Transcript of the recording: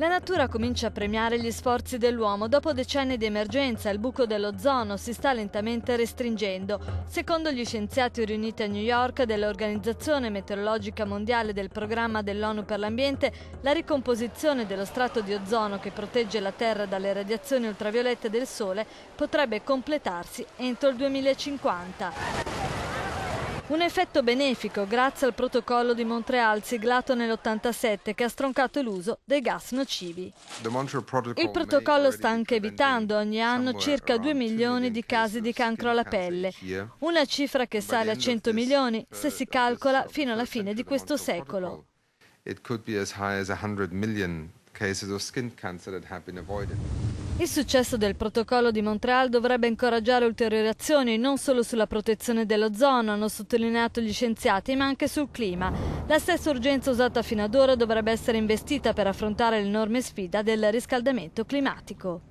La natura comincia a premiare gli sforzi dell'uomo. Dopo decenni di emergenza, il buco dell'ozono si sta lentamente restringendo. Secondo gli scienziati riuniti a New York dell'Organizzazione Meteorologica Mondiale del Programma dell'ONU per l'Ambiente, la ricomposizione dello strato di ozono che protegge la Terra dalle radiazioni ultraviolette del Sole potrebbe completarsi entro il 2050. Un effetto benefico grazie al protocollo di Montreal siglato nell'87 che ha stroncato l'uso dei gas nocivi. Il protocollo sta anche evitando ogni anno circa 2 milioni di casi di cancro alla pelle, una cifra che sale a 100 milioni uh, se si calcola uh, fino alla fine di questo secolo. It could be as high as 100 million cases of skin cancer that have been avoided. Il successo del protocollo di Montreal dovrebbe incoraggiare ulteriori azioni non solo sulla protezione dell'ozono, hanno sottolineato gli scienziati, ma anche sul clima. La stessa urgenza usata fino ad ora dovrebbe essere investita per affrontare l'enorme sfida del riscaldamento climatico.